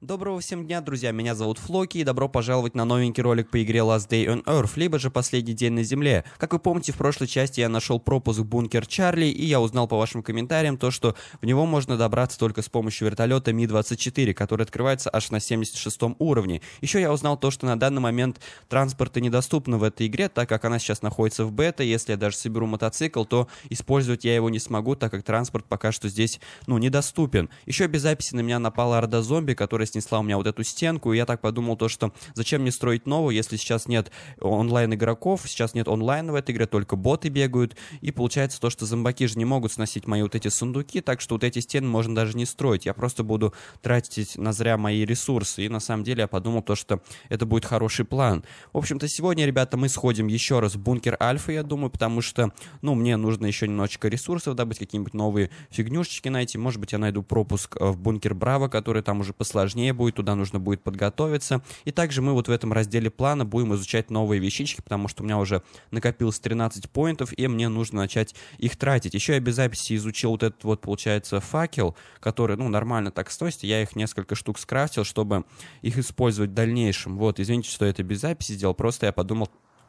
Доброго всем дня, друзья, меня зовут Флоки, и добро пожаловать на новенький ролик по игре Last Day on Earth, либо же Последний день на Земле. Как вы помните, в прошлой части я нашел пропуск в Бункер Чарли, и я узнал по вашим комментариям то, что в него можно добраться только с помощью вертолета Ми-24, который открывается аж на 76 уровне. Еще я узнал то, что на данный момент транспорты недоступны в этой игре, так как она сейчас находится в бета, если я даже соберу мотоцикл, то использовать я его не смогу, так как транспорт пока что здесь, ну, недоступен. Еще без записи на меня напала орда зомби, которая снесла у меня вот эту стенку, и я так подумал то, что зачем мне строить новую, если сейчас нет онлайн-игроков, сейчас нет онлайн в этой игре, только боты бегают, и получается то, что зомбаки же не могут сносить мои вот эти сундуки, так что вот эти стены можно даже не строить, я просто буду тратить на зря мои ресурсы, и на самом деле я подумал то, что это будет хороший план. В общем-то, сегодня, ребята, мы сходим еще раз в бункер Альфа, я думаю, потому что, ну, мне нужно еще немножечко ресурсов добыть, какие-нибудь новые фигнюшечки найти, может быть, я найду пропуск э, в бункер Браво, который там уже посложнее, сложнее будет, туда нужно будет подготовиться. И также мы вот в этом разделе плана будем изучать новые вещички, потому что у меня уже накопилось 13 поинтов, и мне нужно начать их тратить. Еще я без записи изучил вот этот вот, получается, факел, который, ну, нормально так стоит. Я их несколько штук скрафтил, чтобы их использовать в дальнейшем. Вот, извините, что это без записи сделал, просто я подумал,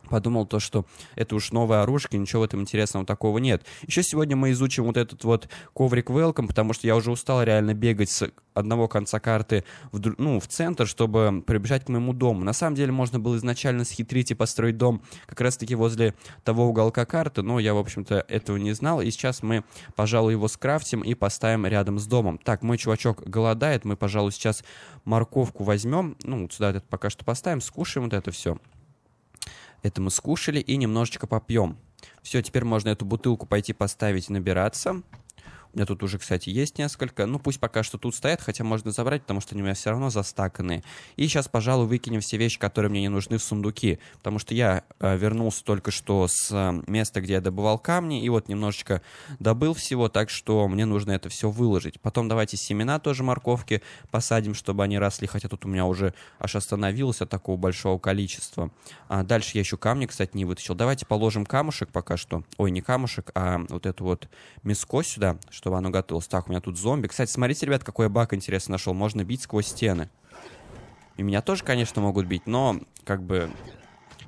подумал то, что это уж новая оружие, ничего в этом интересного такого нет. Еще сегодня мы изучим вот этот вот коврик Welcome, потому что я уже устал реально бегать с одного конца карты в, ну, в центр, чтобы прибежать к моему дому. На самом деле можно было изначально схитрить и построить дом как раз-таки возле того уголка карты, но я, в общем-то, этого не знал. И сейчас мы, пожалуй, его скрафтим и поставим рядом с домом. Так, мой чувачок голодает, мы, пожалуй, сейчас морковку возьмем, ну, вот сюда этот пока что поставим, скушаем вот это все. Это мы скушали и немножечко попьем. Все, теперь можно эту бутылку пойти поставить набираться. У меня тут уже, кстати, есть несколько. Ну, пусть пока что тут стоят, хотя можно забрать, потому что они у меня все равно застаканы. И сейчас, пожалуй, выкинем все вещи, которые мне не нужны в сундуки, потому что я э, вернулся только что с э, места, где я добывал камни, и вот немножечко добыл всего, так что мне нужно это все выложить. Потом давайте семена тоже морковки посадим, чтобы они росли, хотя тут у меня уже аж остановилось от такого большого количества. А дальше я еще камни, кстати, не вытащил. Давайте положим камушек пока что. Ой, не камушек, а вот эту вот миско сюда, чтобы оно готовилось. Так, у меня тут зомби. Кстати, смотрите, ребят, какой я баг интересно нашел. Можно бить сквозь стены. И меня тоже, конечно, могут бить, но как бы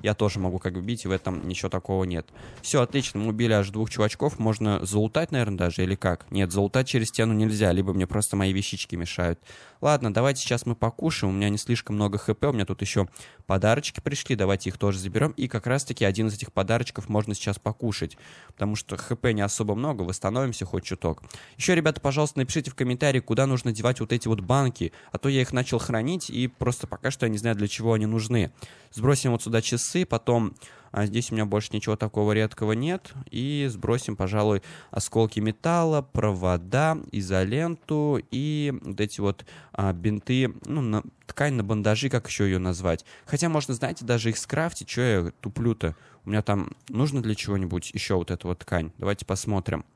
я тоже могу как бы бить, и в этом ничего такого нет. Все, отлично, мы убили аж двух чувачков, можно заутать, наверное, даже, или как? Нет, заутать через стену нельзя, либо мне просто мои вещички мешают. Ладно, давайте сейчас мы покушаем, у меня не слишком много хп, у меня тут еще подарочки пришли, давайте их тоже заберем. И как раз-таки один из этих подарочков можно сейчас покушать, потому что хп не особо много, восстановимся хоть чуток. Еще, ребята, пожалуйста, напишите в комментарии, куда нужно девать вот эти вот банки, а то я их начал хранить, и просто пока что я не знаю, для чего они нужны. Сбросим вот сюда часы, потом а здесь у меня больше ничего такого редкого нет. И сбросим, пожалуй, осколки металла, провода, изоленту и вот эти вот а, бинты, ну, на, ткань на бандажи, как еще ее назвать. Хотя можно, знаете, даже их скрафтить, что я туплю-то. У меня там нужно для чего-нибудь еще вот эта вот ткань. Давайте посмотрим.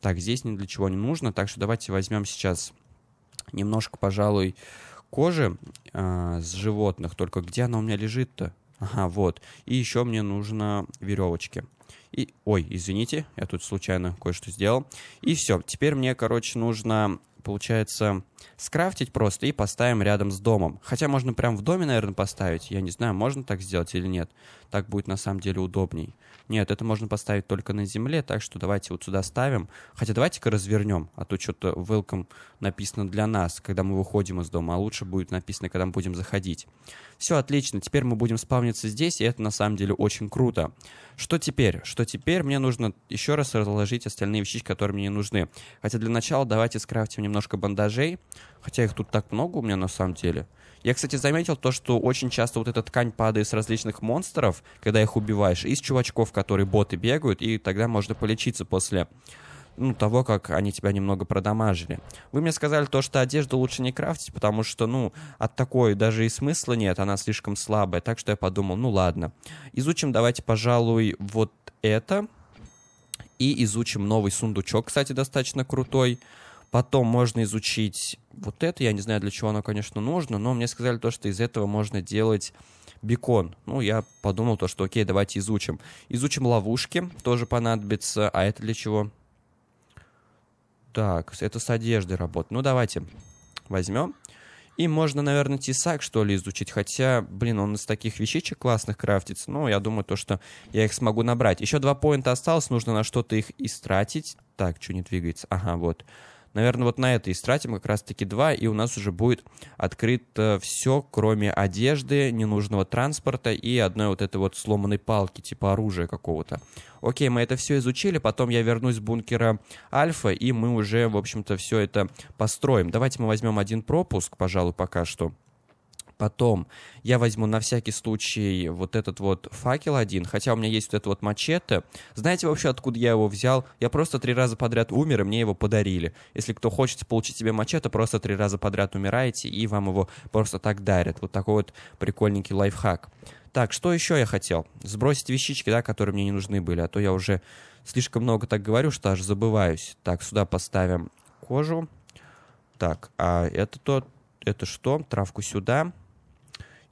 Так, здесь ни для чего не нужно, так что давайте возьмем сейчас немножко, пожалуй, кожи э, с животных. Только где она у меня лежит-то? Ага, вот. И еще мне нужно веревочки. И, ой, извините, я тут случайно кое-что сделал. И все. Теперь мне, короче, нужно получается, скрафтить просто и поставим рядом с домом. Хотя можно прям в доме, наверное, поставить. Я не знаю, можно так сделать или нет. Так будет на самом деле удобней. Нет, это можно поставить только на земле, так что давайте вот сюда ставим. Хотя давайте-ка развернем, а то что-то welcome написано для нас, когда мы выходим из дома, а лучше будет написано, когда мы будем заходить. Все, отлично, теперь мы будем спавниться здесь, и это на самом деле очень круто. Что теперь? Что теперь? Мне нужно еще раз разложить остальные вещи, которые мне нужны. Хотя для начала давайте скрафтим немного немножко бандажей, хотя их тут так много у меня на самом деле. Я, кстати, заметил то, что очень часто вот эта ткань падает с различных монстров, когда их убиваешь, из чувачков, которые боты бегают, и тогда можно полечиться после ну, того, как они тебя немного продамажили. Вы мне сказали то, что одежду лучше не крафтить, потому что, ну, от такой даже и смысла нет, она слишком слабая. Так что я подумал, ну ладно. Изучим давайте, пожалуй, вот это. И изучим новый сундучок, кстати, достаточно крутой. Потом можно изучить вот это, я не знаю, для чего оно, конечно, нужно, но мне сказали то, что из этого можно делать бекон. Ну, я подумал то, что окей, давайте изучим. Изучим ловушки, тоже понадобится. А это для чего? Так, это с одеждой работает. Ну, давайте возьмем. И можно, наверное, тесак, что ли, изучить. Хотя, блин, он из таких вещичек классных крафтится. Ну, я думаю, то, что я их смогу набрать. Еще два поинта осталось, нужно на что-то их истратить. Так, что не двигается? Ага, вот. Вот. Наверное, вот на это и стратим как раз-таки два, и у нас уже будет открыто все, кроме одежды, ненужного транспорта и одной вот этой вот сломанной палки, типа оружия какого-то. Окей, мы это все изучили, потом я вернусь с бункера Альфа, и мы уже, в общем-то, все это построим. Давайте мы возьмем один пропуск, пожалуй, пока что. Потом я возьму на всякий случай вот этот вот факел один, хотя у меня есть вот это вот мачете. Знаете вообще, откуда я его взял? Я просто три раза подряд умер, и мне его подарили. Если кто хочет получить себе мачете, просто три раза подряд умираете, и вам его просто так дарят. Вот такой вот прикольненький лайфхак. Так, что еще я хотел? Сбросить вещички, да, которые мне не нужны были, а то я уже слишком много так говорю, что аж забываюсь. Так, сюда поставим кожу. Так, а это то, это что? Травку сюда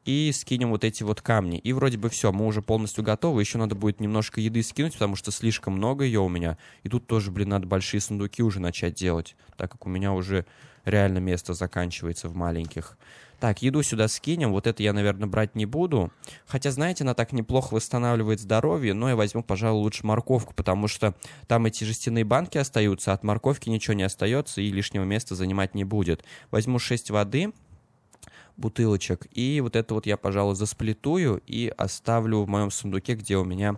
и скинем вот эти вот камни. И вроде бы все, мы уже полностью готовы. Еще надо будет немножко еды скинуть, потому что слишком много ее у меня. И тут тоже, блин, надо большие сундуки уже начать делать, так как у меня уже реально место заканчивается в маленьких. Так, еду сюда скинем, вот это я, наверное, брать не буду. Хотя, знаете, она так неплохо восстанавливает здоровье, но я возьму, пожалуй, лучше морковку, потому что там эти жестяные банки остаются, а от морковки ничего не остается и лишнего места занимать не будет. Возьму 6 воды, бутылочек. И вот это вот я, пожалуй, засплитую и оставлю в моем сундуке, где у меня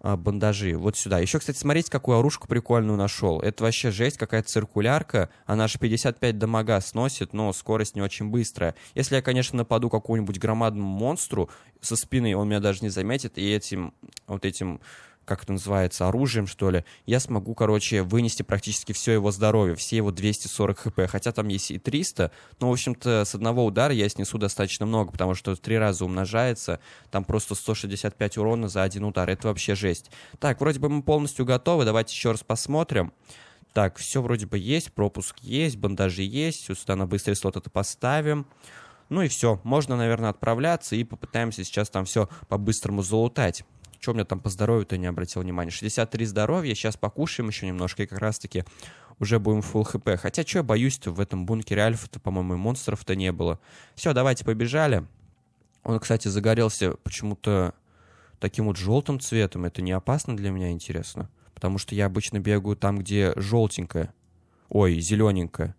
а, бандажи. Вот сюда. Еще, кстати, смотрите, какую оружку прикольную нашел. Это вообще жесть, какая циркулярка. Она же 55 дамага сносит, но скорость не очень быстрая. Если я, конечно, нападу какую нибудь громадному монстру со спины, он меня даже не заметит, и этим, вот этим как это называется, оружием, что ли, я смогу, короче, вынести практически все его здоровье, все его 240 хп, хотя там есть и 300, но, в общем-то, с одного удара я снесу достаточно много, потому что три раза умножается, там просто 165 урона за один удар, это вообще жесть. Так, вроде бы мы полностью готовы, давайте еще раз посмотрим. Так, все вроде бы есть, пропуск есть, бандажи есть, сюда на быстрый слот это поставим. Ну и все, можно, наверное, отправляться и попытаемся сейчас там все по-быстрому залутать что у меня там по здоровью-то не обратил внимания. 63 здоровья, сейчас покушаем еще немножко, и как раз-таки уже будем full хп. Хотя что я боюсь-то в этом бункере альфа-то, по-моему, и монстров-то не было. Все, давайте побежали. Он, кстати, загорелся почему-то таким вот желтым цветом. Это не опасно для меня, интересно? Потому что я обычно бегаю там, где желтенькое. Ой, зелененькое.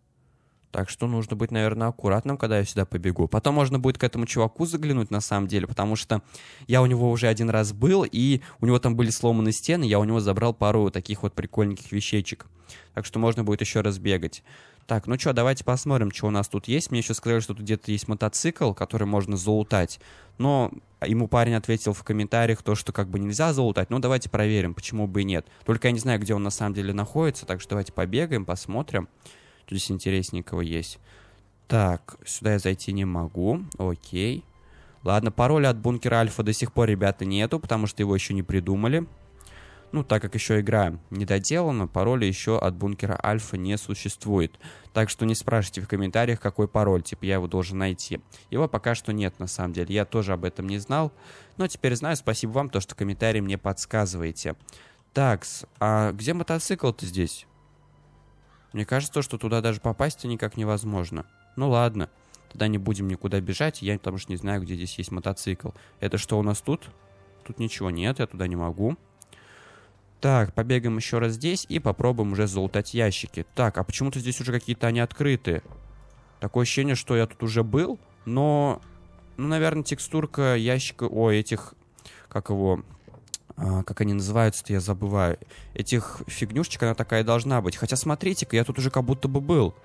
Так что нужно быть, наверное, аккуратным, когда я сюда побегу. Потом можно будет к этому чуваку заглянуть, на самом деле, потому что я у него уже один раз был, и у него там были сломаны стены, я у него забрал пару таких вот прикольненьких вещичек. Так что можно будет еще раз бегать. Так, ну что, давайте посмотрим, что у нас тут есть. Мне еще сказали, что тут где-то есть мотоцикл, который можно залутать. Но ему парень ответил в комментариях то, что как бы нельзя залутать. Ну, давайте проверим, почему бы и нет. Только я не знаю, где он на самом деле находится, так что давайте побегаем, Посмотрим здесь интересненького есть? Так, сюда я зайти не могу. Окей. Ладно, пароля от бункера Альфа до сих пор, ребята, нету, потому что его еще не придумали. Ну, так как еще игра не доделана, пароля еще от бункера Альфа не существует. Так что не спрашивайте в комментариях, какой пароль, типа я его должен найти. Его пока что нет, на самом деле. Я тоже об этом не знал. Но теперь знаю, спасибо вам, то, что комментарии мне подсказываете. Так, а где мотоцикл-то здесь? Мне кажется, что туда даже попасть никак невозможно. Ну ладно, тогда не будем никуда бежать, я потому что не знаю, где здесь есть мотоцикл. Это что у нас тут? Тут ничего нет, я туда не могу. Так, побегаем еще раз здесь и попробуем уже золотать ящики. Так, а почему-то здесь уже какие-то они открытые. Такое ощущение, что я тут уже был, но... Ну, наверное, текстурка ящика... О, этих... Как его... А, как они называются-то, я забываю, этих фигнюшечек, она такая должна быть. Хотя смотрите-ка, я тут уже как будто бы был.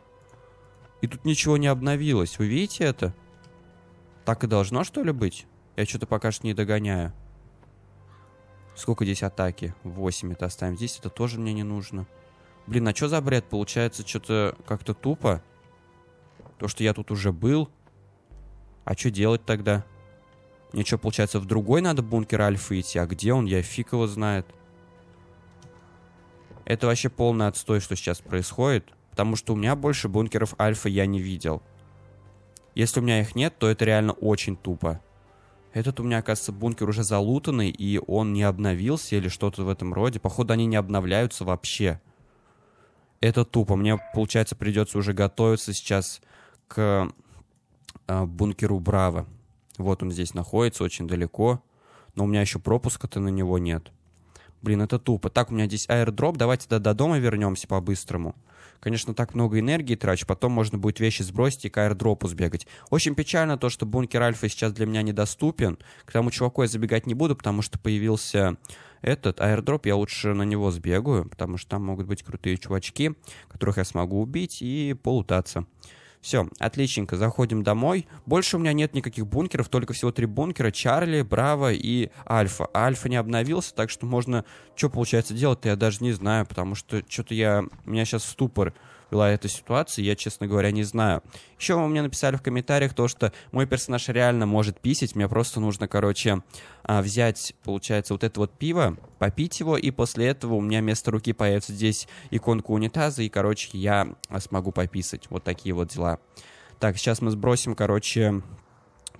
И тут ничего не обновилось. Вы видите это? Так и должно, что ли, быть? Я что-то пока что не догоняю. Сколько здесь атаки? 8 это оставим. Здесь это тоже мне не нужно. Блин, а что за бред? Получается, что-то как-то тупо. То, что я тут уже был. А что делать тогда? Мне что, получается, в другой надо бункер Альфа идти? А где он? Я фиг его знает. Это вообще полный отстой, что сейчас происходит. Потому что у меня больше бункеров Альфа я не видел. Если у меня их нет, то это реально очень тупо. Этот у меня, оказывается, бункер уже залутанный, и он не обновился или что-то в этом роде. Походу, они не обновляются вообще. Это тупо. Мне, получается, придется уже готовиться сейчас к э, бункеру Браво. Вот он здесь находится, очень далеко. Но у меня еще пропуска-то на него нет. Блин, это тупо. Так, у меня здесь аирдроп, давайте до, до дома вернемся по-быстрому. Конечно, так много энергии трачу, потом можно будет вещи сбросить и к аирдропу сбегать. Очень печально то, что бункер Альфа сейчас для меня недоступен. К тому чуваку я забегать не буду, потому что появился этот аирдроп, я лучше на него сбегаю, потому что там могут быть крутые чувачки, которых я смогу убить и полутаться. Все, отличненько, заходим домой. Больше у меня нет никаких бункеров, только всего три бункера. Чарли, Браво и Альфа. Альфа не обновился, так что можно... Что получается делать-то, я даже не знаю, потому что что-то я... У меня сейчас ступор. Вела эту ситуацию, я, честно говоря, не знаю. Еще вы мне написали в комментариях то, что мой персонаж реально может писить, мне просто нужно, короче, а, взять, получается, вот это вот пиво, попить его, и после этого у меня вместо руки появится здесь иконка унитаза, и, короче, я а, смогу пописать. Вот такие вот дела. Так, сейчас мы сбросим, короче,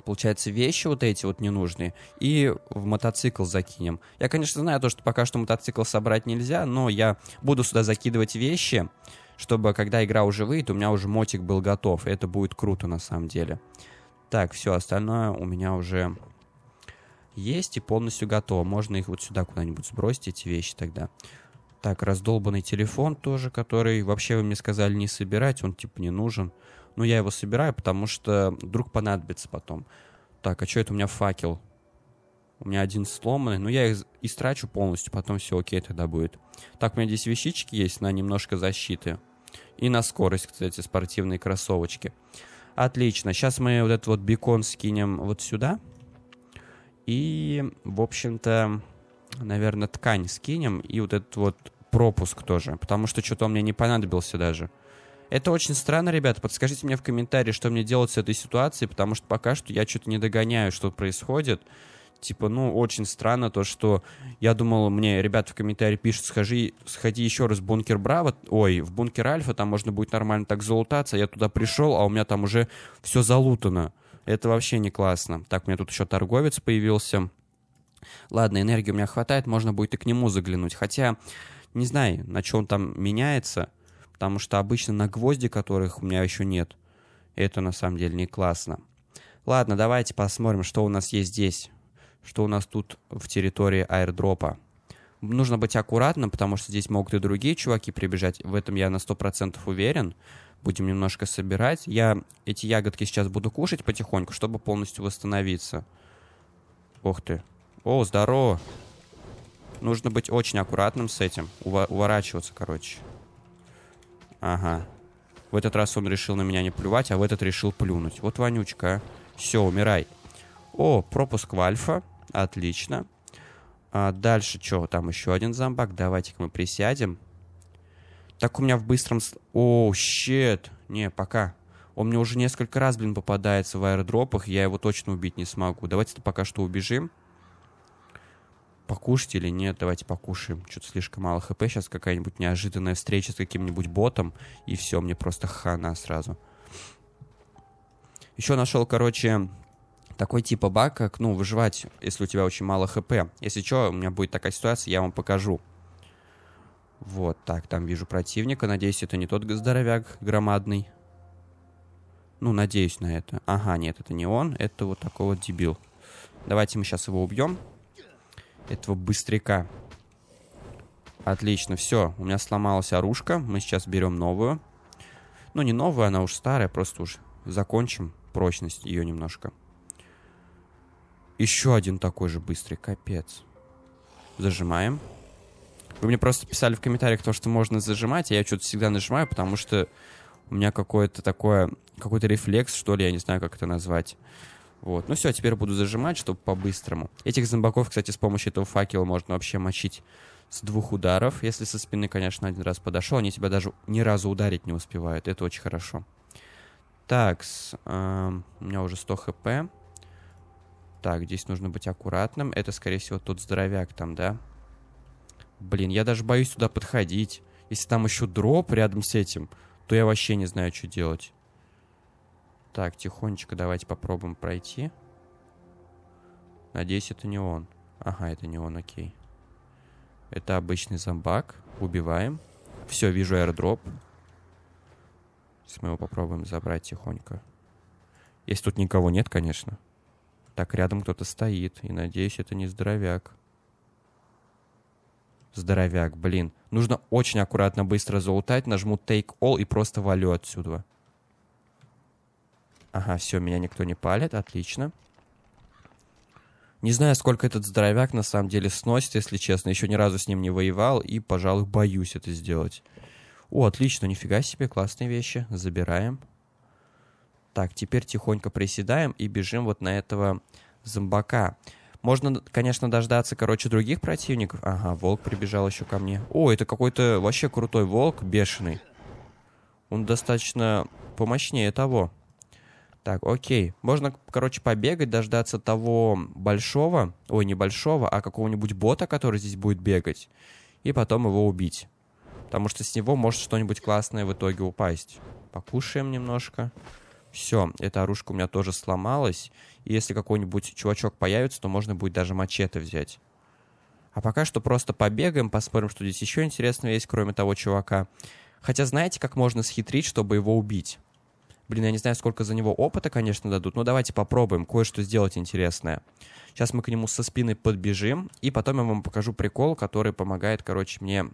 получается, вещи вот эти вот ненужные, и в мотоцикл закинем. Я, конечно, знаю то, что пока что мотоцикл собрать нельзя, но я буду сюда закидывать вещи, чтобы когда игра уже выйдет, у меня уже мотик был готов. И это будет круто на самом деле. Так, все остальное у меня уже есть и полностью готово. Можно их вот сюда куда-нибудь сбросить, эти вещи тогда. Так, раздолбанный телефон тоже, который вообще вы мне сказали не собирать, он типа не нужен. Но ну, я его собираю, потому что вдруг понадобится потом. Так, а что это у меня факел? У меня один сломанный, но ну, я их истрачу полностью, потом все окей тогда будет. Так, у меня здесь вещички есть на немножко защиты. И на скорость, кстати, спортивные кроссовочки. Отлично. Сейчас мы вот этот вот бекон скинем вот сюда. И, в общем-то, наверное, ткань скинем. И вот этот вот пропуск тоже. Потому что что-то он мне не понадобился даже. Это очень странно, ребята. Подскажите мне в комментарии, что мне делать с этой ситуацией, потому что пока что я что-то не догоняю, что происходит типа, ну, очень странно то, что я думал, мне ребята в комментарии пишут, схожи, сходи еще раз в бункер Браво, ой, в бункер Альфа, там можно будет нормально так залутаться, я туда пришел, а у меня там уже все залутано. Это вообще не классно. Так, у меня тут еще торговец появился. Ладно, энергии у меня хватает, можно будет и к нему заглянуть. Хотя, не знаю, на чем там меняется, потому что обычно на гвозди, которых у меня еще нет. Это на самом деле не классно. Ладно, давайте посмотрим, что у нас есть здесь что у нас тут в территории аирдропа. Нужно быть аккуратным, потому что здесь могут и другие чуваки прибежать. В этом я на 100% уверен. Будем немножко собирать. Я эти ягодки сейчас буду кушать потихоньку, чтобы полностью восстановиться. Ох ты. О, здорово. Нужно быть очень аккуратным с этим. Уво уворачиваться, короче. Ага. В этот раз он решил на меня не плювать, а в этот решил плюнуть. Вот вонючка, а. Все, умирай. О, пропуск в альфа. Отлично. А дальше что? Там еще один зомбак. Давайте-ка мы присядем. Так у меня в быстром... О, щет. Не, пока. Он мне уже несколько раз, блин, попадается в аэродропах. Я его точно убить не смогу. Давайте-то пока что убежим. Покушать или нет? Давайте покушаем. Что-то слишком мало хп. Сейчас какая-нибудь неожиданная встреча с каким-нибудь ботом. И все, мне просто хана сразу. Еще нашел, короче, такой типа баг, как, ну, выживать, если у тебя очень мало хп. Если что, у меня будет такая ситуация, я вам покажу. Вот, так, там вижу противника. Надеюсь, это не тот здоровяк громадный. Ну, надеюсь на это. Ага, нет, это не он. Это вот такой вот дебил. Давайте мы сейчас его убьем. Этого быстряка. Отлично, все. У меня сломалась оружка. Мы сейчас берем новую. Ну, не новую, она уж старая. Просто уж закончим прочность ее немножко. Еще один такой же быстрый, капец. Зажимаем. Вы мне просто писали в комментариях то, что можно зажимать, а я что-то всегда нажимаю, потому что у меня какое-то такое, какой-то рефлекс, что ли, я не знаю, как это назвать. Вот. Ну все, теперь буду зажимать, чтобы по-быстрому. Этих зомбаков, кстати, с помощью этого факела можно вообще мочить с двух ударов. Если со спины, конечно, один раз подошел, они тебя даже ни разу ударить не успевают. Это очень хорошо. Так, эм, у меня уже 100 хп. Так, здесь нужно быть аккуратным. Это, скорее всего, тот здоровяк там, да? Блин, я даже боюсь туда подходить. Если там еще дроп рядом с этим, то я вообще не знаю, что делать. Так, тихонечко давайте попробуем пройти. Надеюсь, это не он. Ага, это не он, окей. Это обычный зомбак. Убиваем. Все, вижу аэродроп. Сейчас мы его попробуем забрать тихонько. Если тут никого нет, конечно. Так рядом кто-то стоит, и, надеюсь, это не здоровяк. Здоровяк, блин. Нужно очень аккуратно быстро залутать. нажму take all и просто валю отсюда. Ага, все, меня никто не палит, отлично. Не знаю, сколько этот здоровяк на самом деле сносит, если честно. Еще ни разу с ним не воевал и, пожалуй, боюсь это сделать. О, отлично, нифига себе, классные вещи. Забираем. Так, теперь тихонько приседаем и бежим вот на этого зомбака. Можно, конечно, дождаться, короче, других противников. Ага, волк прибежал еще ко мне. О, это какой-то вообще крутой волк, бешеный. Он достаточно помощнее того. Так, окей. Можно, короче, побегать, дождаться того большого, ой, не большого, а какого-нибудь бота, который здесь будет бегать, и потом его убить. Потому что с него может что-нибудь классное в итоге упасть. Покушаем немножко все, эта оружка у меня тоже сломалась, и если какой-нибудь чувачок появится, то можно будет даже мачете взять. А пока что просто побегаем, посмотрим, что здесь еще интересного есть, кроме того чувака. Хотя знаете, как можно схитрить, чтобы его убить? Блин, я не знаю, сколько за него опыта, конечно, дадут, но давайте попробуем кое-что сделать интересное. Сейчас мы к нему со спины подбежим, и потом я вам покажу прикол, который помогает, короче, мне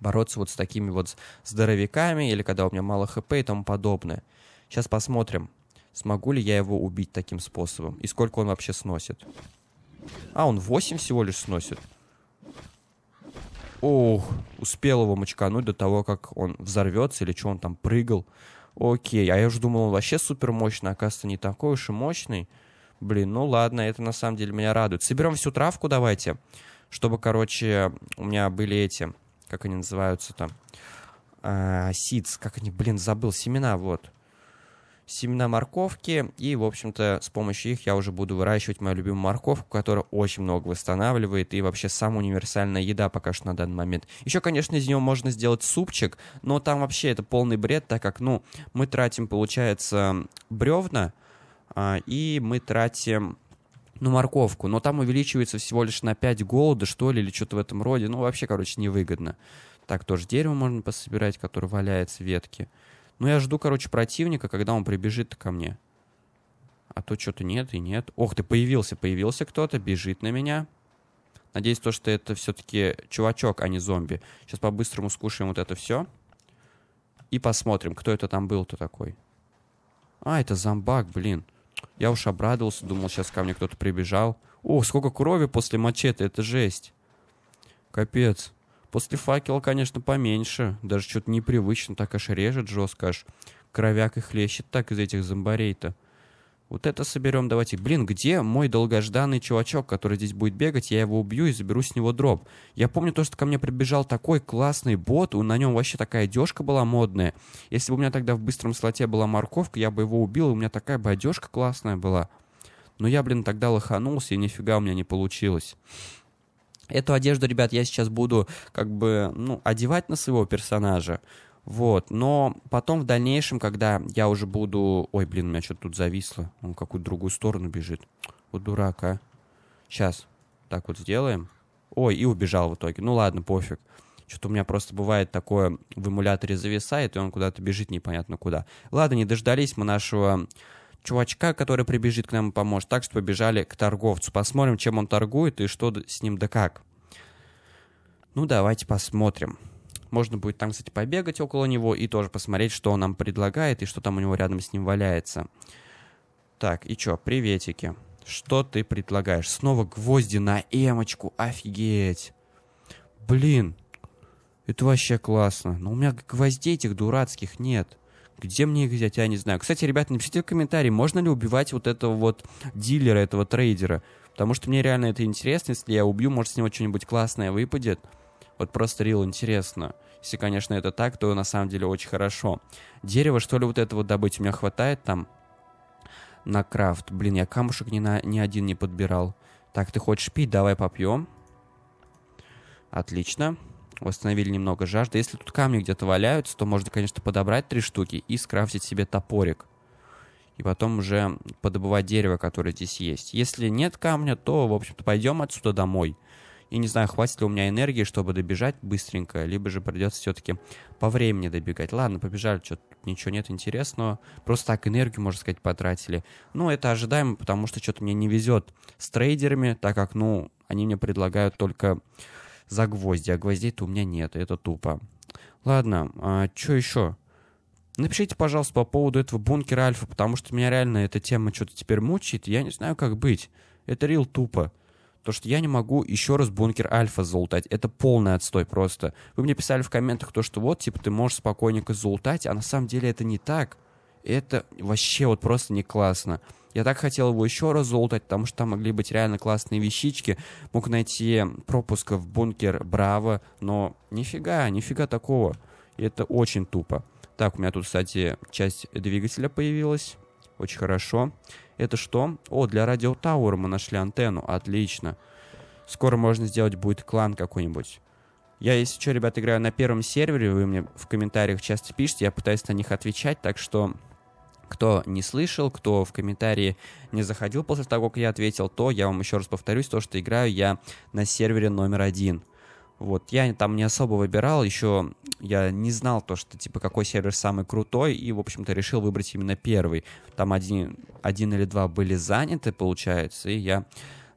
бороться вот с такими вот здоровяками, или когда у меня мало хп и тому подобное. Сейчас посмотрим, смогу ли я его убить таким способом. И сколько он вообще сносит. А, он 8 всего лишь сносит. Ох, успел его мочкануть до того, как он взорвется или что он там прыгал. Окей, а я уже думал, он вообще супер мощный, оказывается, не такой уж и мощный. Блин, ну ладно, это на самом деле меня радует. Соберем всю травку давайте, чтобы, короче, у меня были эти, как они называются там, а, сидс, как они, блин, забыл, семена, вот семена морковки, и, в общем-то, с помощью их я уже буду выращивать мою любимую морковку, которая очень много восстанавливает, и вообще самая универсальная еда пока что на данный момент. Еще, конечно, из нее можно сделать супчик, но там вообще это полный бред, так как, ну, мы тратим, получается, бревна, а, и мы тратим ну, морковку, но там увеличивается всего лишь на 5 голода, что ли, или что-то в этом роде. Ну, вообще, короче, невыгодно. Так тоже дерево можно пособирать, которое валяется, ветки. Ну, я жду, короче, противника, когда он прибежит ко мне. А то что-то нет и нет. Ох ты, появился, появился кто-то, бежит на меня. Надеюсь, то, что это все-таки чувачок, а не зомби. Сейчас по-быстрому скушаем вот это все. И посмотрим, кто это там был-то такой. А, это зомбак, блин. Я уж обрадовался, думал, сейчас ко мне кто-то прибежал. О, сколько крови после мачете, это жесть. Капец. После факела, конечно, поменьше. Даже что-то непривычно, так аж режет жестко, аж кровяк и хлещет так из этих зомбарей-то. Вот это соберем, давайте. Блин, где мой долгожданный чувачок, который здесь будет бегать? Я его убью и заберу с него дроп. Я помню то, что ко мне прибежал такой классный бот, у на нем вообще такая одежка была модная. Если бы у меня тогда в быстром слоте была морковка, я бы его убил, и у меня такая бы одежка классная была. Но я, блин, тогда лоханулся, и нифига у меня не получилось. Эту одежду, ребят, я сейчас буду как бы, ну, одевать на своего персонажа. Вот, но потом в дальнейшем, когда я уже буду... Ой, блин, у меня что-то тут зависло. Он в какую-то другую сторону бежит. Вот дурак, а. Сейчас. Так вот сделаем. Ой, и убежал в итоге. Ну ладно, пофиг. Что-то у меня просто бывает такое, в эмуляторе зависает, и он куда-то бежит непонятно куда. Ладно, не дождались мы нашего чувачка, который прибежит к нам и поможет. Так что побежали к торговцу. Посмотрим, чем он торгует и что с ним да как. Ну, давайте посмотрим. Можно будет там, кстати, побегать около него и тоже посмотреть, что он нам предлагает и что там у него рядом с ним валяется. Так, и чё, приветики. Что ты предлагаешь? Снова гвозди на эмочку. Офигеть. Блин, это вообще классно. Но ну, у меня гвоздей этих дурацких нет. Где мне их взять, я не знаю. Кстати, ребята, напишите в комментарии, можно ли убивать вот этого вот дилера, этого трейдера. Потому что мне реально это интересно. Если я убью, может, с него что-нибудь классное выпадет. Вот просто рил интересно. Если, конечно, это так, то на самом деле очень хорошо. Дерево, что ли, вот этого добыть у меня хватает там на крафт? Блин, я камушек ни, на, ни один не подбирал. Так, ты хочешь пить? Давай попьем. Отлично восстановили немного жажды. Если тут камни где-то валяются, то можно, конечно, подобрать три штуки и скрафтить себе топорик. И потом уже подобывать дерево, которое здесь есть. Если нет камня, то, в общем-то, пойдем отсюда домой. И не знаю, хватит ли у меня энергии, чтобы добежать быстренько, либо же придется все-таки по времени добегать. Ладно, побежали, что тут ничего нет интересного. Просто так энергию, можно сказать, потратили. Ну, это ожидаемо, потому что что-то мне не везет с трейдерами, так как, ну, они мне предлагают только за гвозди, а гвоздей-то у меня нет, это тупо. Ладно, а что еще? Напишите, пожалуйста, по поводу этого бункера Альфа, потому что меня реально эта тема что-то теперь мучает, я не знаю, как быть. Это рил тупо. То, что я не могу еще раз бункер Альфа залутать. Это полный отстой просто. Вы мне писали в комментах то, что вот, типа, ты можешь спокойненько залутать, а на самом деле это не так. Это вообще вот просто не классно. Я так хотел его еще раз золотать, потому что там могли быть реально классные вещички. Мог найти пропуск в бункер Браво, но нифига, нифига такого. И это очень тупо. Так, у меня тут, кстати, часть двигателя появилась. Очень хорошо. Это что? О, для радио Тауэра мы нашли антенну. Отлично. Скоро можно сделать будет клан какой-нибудь. Я, если что, ребят, играю на первом сервере, вы мне в комментариях часто пишете, я пытаюсь на них отвечать, так что кто не слышал, кто в комментарии не заходил после того, как я ответил, то я вам еще раз повторюсь, то, что играю я на сервере номер один. Вот, я там не особо выбирал, еще я не знал то, что, типа, какой сервер самый крутой, и, в общем-то, решил выбрать именно первый. Там один, один или два были заняты, получается, и я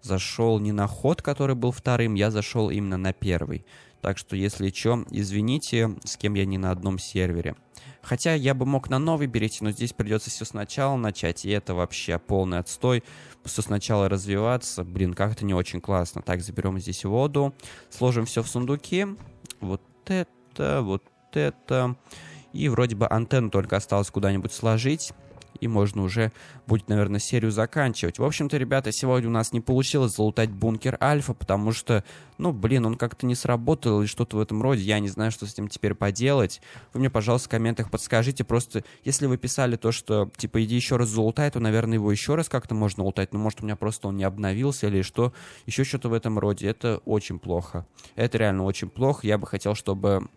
зашел не на ход, который был вторым, я зашел именно на первый. Так что, если что, извините, с кем я не на одном сервере. Хотя я бы мог на новый перейти, но здесь придется все сначала начать, и это вообще полный отстой. Все сначала развиваться, блин, как-то не очень классно. Так, заберем здесь воду, сложим все в сундуки. Вот это, вот это. И вроде бы антенну только осталось куда-нибудь сложить и можно уже будет, наверное, серию заканчивать. В общем-то, ребята, сегодня у нас не получилось залутать бункер Альфа, потому что, ну, блин, он как-то не сработал или что-то в этом роде. Я не знаю, что с этим теперь поделать. Вы мне, пожалуйста, в комментах подскажите. Просто, если вы писали то, что, типа, иди еще раз залутай, то, наверное, его еще раз как-то можно лутать. Ну, может, у меня просто он не обновился или что. Еще что-то в этом роде. Это очень плохо. Это реально очень плохо. Я бы хотел, чтобы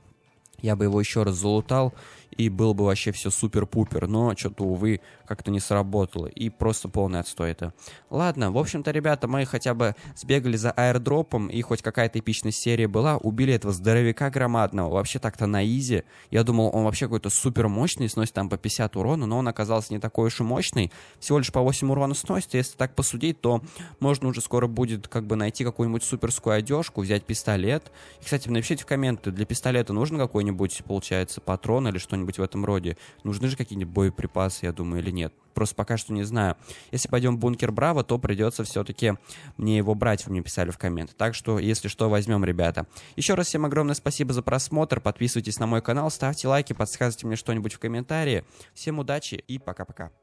я бы его еще раз залутал, и было бы вообще все супер-пупер, но что-то, увы, как-то не сработало. И просто полный отстой это. Ладно, в общем-то, ребята, мы хотя бы сбегали за аирдропом, и хоть какая-то эпичная серия была, убили этого здоровяка громадного, вообще так-то на изи. Я думал, он вообще какой-то супер мощный, сносит там по 50 урона, но он оказался не такой уж и мощный. Всего лишь по 8 урона сносит, если так посудить, то можно уже скоро будет как бы найти какую-нибудь суперскую одежку, взять пистолет. И, кстати, напишите в комменты, для пистолета нужен какой-нибудь, получается, патрон или что-нибудь в этом роде? Нужны же какие-нибудь боеприпасы, я думаю, или нет. Просто пока что не знаю. Если пойдем в бункер Браво, то придется все-таки мне его брать, вы мне писали в комменты. Так что, если что, возьмем, ребята. Еще раз всем огромное спасибо за просмотр. Подписывайтесь на мой канал, ставьте лайки, подсказывайте мне что-нибудь в комментарии. Всем удачи и пока-пока.